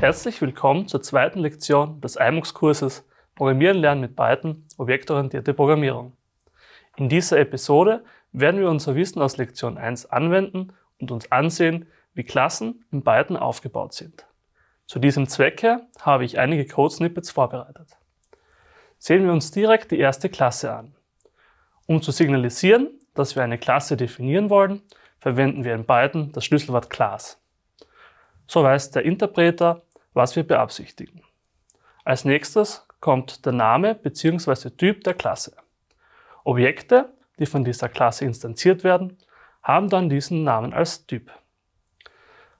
Herzlich willkommen zur zweiten Lektion des IMUX-Kurses Programmieren lernen mit Python, objektorientierte Programmierung. In dieser Episode werden wir unser Wissen aus Lektion 1 anwenden und uns ansehen, wie Klassen in Python aufgebaut sind. Zu diesem Zwecke habe ich einige Code-Snippets vorbereitet. Sehen wir uns direkt die erste Klasse an. Um zu signalisieren, dass wir eine Klasse definieren wollen, verwenden wir in beiden das Schlüsselwort Class. So weiß der Interpreter, was wir beabsichtigen. Als nächstes kommt der Name bzw. Typ der Klasse. Objekte, die von dieser Klasse instanziert werden, haben dann diesen Namen als Typ.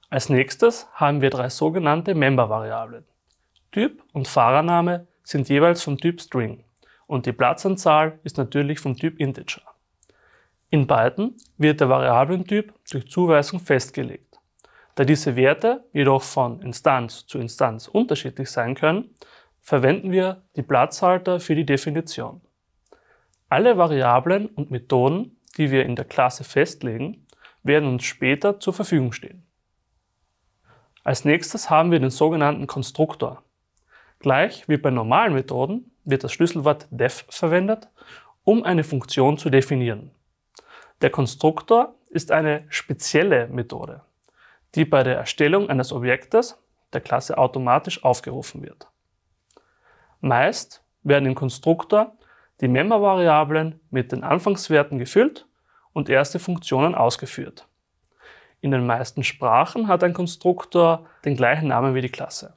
Als nächstes haben wir drei sogenannte Member-Variablen. Typ und Fahrername sind jeweils vom Typ String und die Platzanzahl ist natürlich vom Typ Integer. In beiden wird der Variablentyp durch Zuweisung festgelegt. Da diese Werte jedoch von Instanz zu Instanz unterschiedlich sein können, verwenden wir die Platzhalter für die Definition. Alle Variablen und Methoden, die wir in der Klasse festlegen, werden uns später zur Verfügung stehen. Als nächstes haben wir den sogenannten Konstruktor. Gleich wie bei normalen Methoden wird das Schlüsselwort def verwendet, um eine Funktion zu definieren. Der Konstruktor ist eine spezielle Methode, die bei der Erstellung eines Objektes der Klasse automatisch aufgerufen wird. Meist werden im Konstruktor die Member-Variablen mit den Anfangswerten gefüllt und erste Funktionen ausgeführt. In den meisten Sprachen hat ein Konstruktor den gleichen Namen wie die Klasse.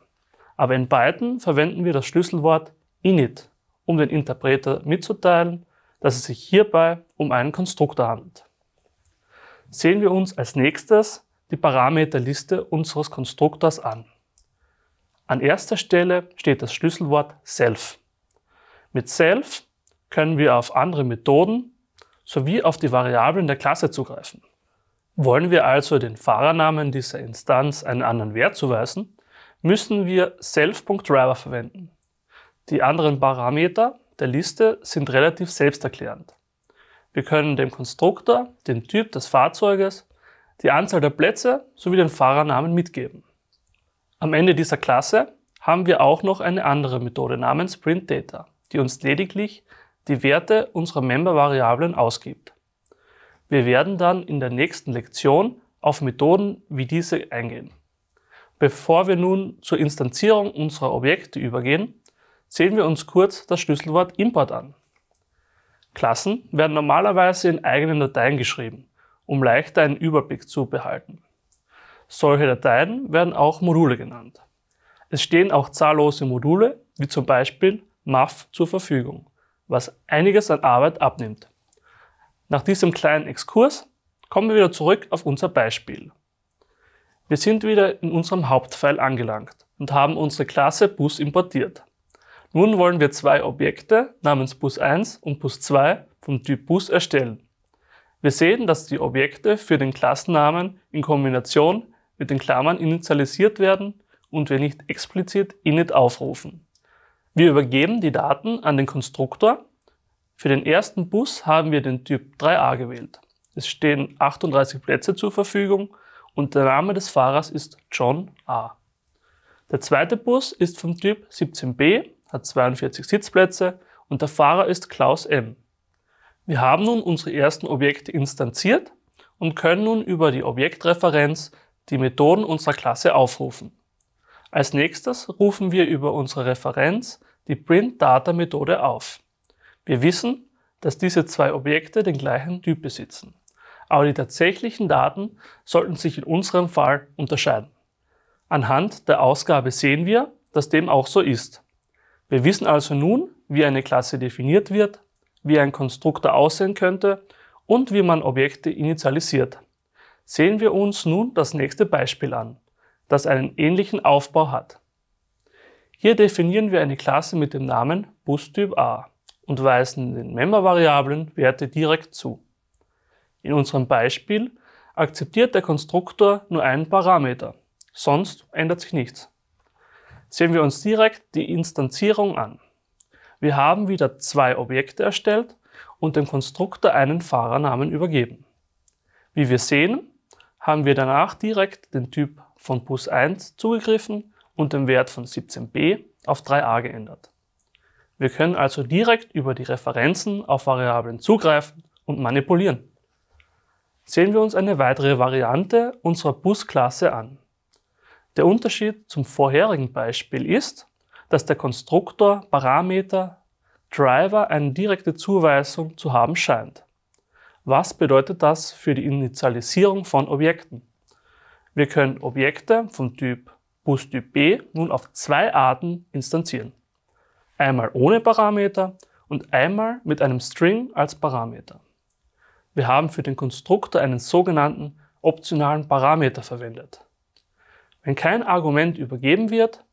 Aber in beiden verwenden wir das Schlüsselwort init, um den Interpreter mitzuteilen, dass es sich hierbei um einen Konstruktor handelt. Sehen wir uns als nächstes die Parameterliste unseres Konstruktors an. An erster Stelle steht das Schlüsselwort self. Mit self können wir auf andere Methoden sowie auf die Variablen der Klasse zugreifen. Wollen wir also den Fahrernamen dieser Instanz einen anderen Wert zuweisen, müssen wir self.driver verwenden. Die anderen Parameter der Liste sind relativ selbsterklärend. Wir können dem Konstruktor den Typ des Fahrzeuges, die Anzahl der Plätze sowie den Fahrernamen mitgeben. Am Ende dieser Klasse haben wir auch noch eine andere Methode namens PrintData, die uns lediglich die Werte unserer Member-Variablen ausgibt. Wir werden dann in der nächsten Lektion auf Methoden wie diese eingehen. Bevor wir nun zur Instanzierung unserer Objekte übergehen, sehen wir uns kurz das Schlüsselwort Import an. Klassen werden normalerweise in eigenen Dateien geschrieben, um leichter einen Überblick zu behalten. Solche Dateien werden auch Module genannt. Es stehen auch zahllose Module, wie zum Beispiel MAF, zur Verfügung, was einiges an Arbeit abnimmt. Nach diesem kleinen Exkurs kommen wir wieder zurück auf unser Beispiel. Wir sind wieder in unserem Hauptfile angelangt und haben unsere Klasse Bus importiert. Nun wollen wir zwei Objekte namens Bus 1 und Bus 2 vom Typ Bus erstellen. Wir sehen, dass die Objekte für den Klassennamen in Kombination mit den Klammern initialisiert werden und wir nicht explizit init aufrufen. Wir übergeben die Daten an den Konstruktor. Für den ersten Bus haben wir den Typ 3a gewählt. Es stehen 38 Plätze zur Verfügung und der Name des Fahrers ist John A. Der zweite Bus ist vom Typ 17b hat 42 Sitzplätze und der Fahrer ist Klaus M. Wir haben nun unsere ersten Objekte instanziert und können nun über die Objektreferenz die Methoden unserer Klasse aufrufen. Als nächstes rufen wir über unsere Referenz die PrintData-Methode auf. Wir wissen, dass diese zwei Objekte den gleichen Typ besitzen, aber die tatsächlichen Daten sollten sich in unserem Fall unterscheiden. Anhand der Ausgabe sehen wir, dass dem auch so ist. Wir wissen also nun, wie eine Klasse definiert wird, wie ein Konstruktor aussehen könnte und wie man Objekte initialisiert. Sehen wir uns nun das nächste Beispiel an, das einen ähnlichen Aufbau hat. Hier definieren wir eine Klasse mit dem Namen BusTyp A und weisen den Member-Variablen Werte direkt zu. In unserem Beispiel akzeptiert der Konstruktor nur einen Parameter, sonst ändert sich nichts sehen wir uns direkt die Instanzierung an. Wir haben wieder zwei Objekte erstellt und dem Konstruktor einen Fahrernamen übergeben. Wie wir sehen, haben wir danach direkt den Typ von Bus 1 zugegriffen und den Wert von 17b auf 3a geändert. Wir können also direkt über die Referenzen auf Variablen zugreifen und manipulieren. Sehen wir uns eine weitere Variante unserer Busklasse an. Der Unterschied zum vorherigen Beispiel ist, dass der Konstruktor Parameter Driver eine direkte Zuweisung zu haben scheint. Was bedeutet das für die Initialisierung von Objekten? Wir können Objekte vom Typ Bustyp B nun auf zwei Arten instanzieren. Einmal ohne Parameter und einmal mit einem String als Parameter. Wir haben für den Konstruktor einen sogenannten optionalen Parameter verwendet. Wenn kein Argument übergeben wird,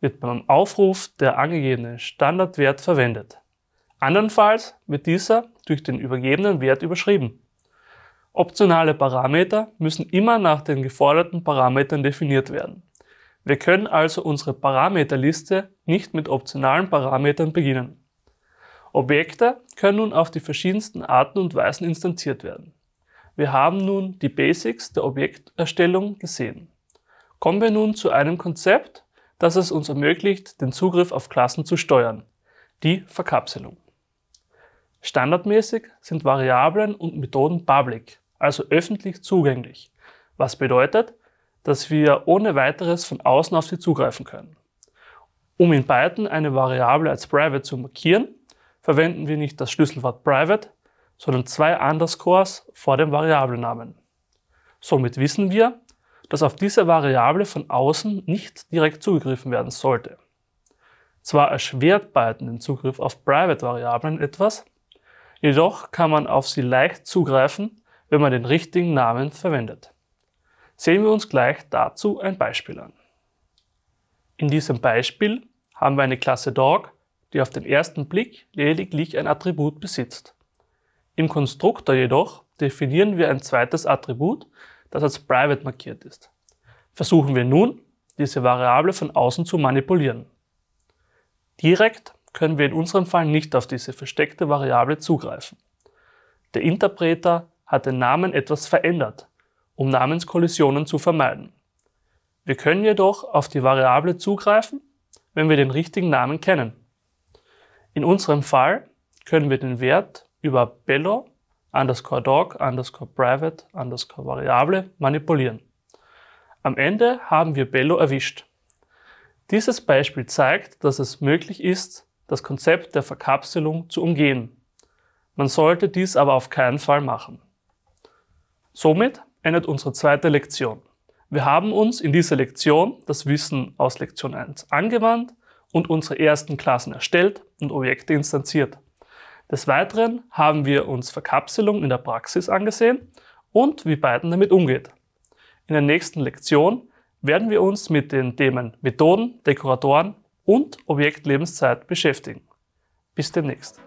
wird beim Aufruf der angegebene Standardwert verwendet. Andernfalls wird dieser durch den übergebenen Wert überschrieben. Optionale Parameter müssen immer nach den geforderten Parametern definiert werden. Wir können also unsere Parameterliste nicht mit optionalen Parametern beginnen. Objekte können nun auf die verschiedensten Arten und Weisen instanziert werden. Wir haben nun die Basics der Objekterstellung gesehen. Kommen wir nun zu einem Konzept, das es uns ermöglicht, den Zugriff auf Klassen zu steuern, die Verkapselung. Standardmäßig sind Variablen und Methoden public, also öffentlich zugänglich, was bedeutet, dass wir ohne weiteres von außen auf sie zugreifen können. Um in Python eine Variable als private zu markieren, verwenden wir nicht das Schlüsselwort private, sondern zwei Underscores vor dem Variablennamen. Somit wissen wir, dass auf diese Variable von außen nicht direkt zugegriffen werden sollte. Zwar erschwert Python den Zugriff auf Private-Variablen etwas, jedoch kann man auf sie leicht zugreifen, wenn man den richtigen Namen verwendet. Sehen wir uns gleich dazu ein Beispiel an. In diesem Beispiel haben wir eine Klasse Dog, die auf den ersten Blick lediglich ein Attribut besitzt. Im Konstruktor jedoch definieren wir ein zweites Attribut, das als Private markiert ist. Versuchen wir nun, diese Variable von außen zu manipulieren. Direkt können wir in unserem Fall nicht auf diese versteckte Variable zugreifen. Der Interpreter hat den Namen etwas verändert, um Namenskollisionen zu vermeiden. Wir können jedoch auf die Variable zugreifen, wenn wir den richtigen Namen kennen. In unserem Fall können wir den Wert über bello underscore dog, underscore private, underscore Variable manipulieren. Am Ende haben wir Bello erwischt. Dieses Beispiel zeigt, dass es möglich ist, das Konzept der Verkapselung zu umgehen. Man sollte dies aber auf keinen Fall machen. Somit endet unsere zweite Lektion. Wir haben uns in dieser Lektion das Wissen aus Lektion 1 angewandt und unsere ersten Klassen erstellt und Objekte instanziert. Des Weiteren haben wir uns Verkapselung in der Praxis angesehen und wie Python damit umgeht. In der nächsten Lektion werden wir uns mit den Themen Methoden, Dekoratoren und Objektlebenszeit beschäftigen. Bis demnächst.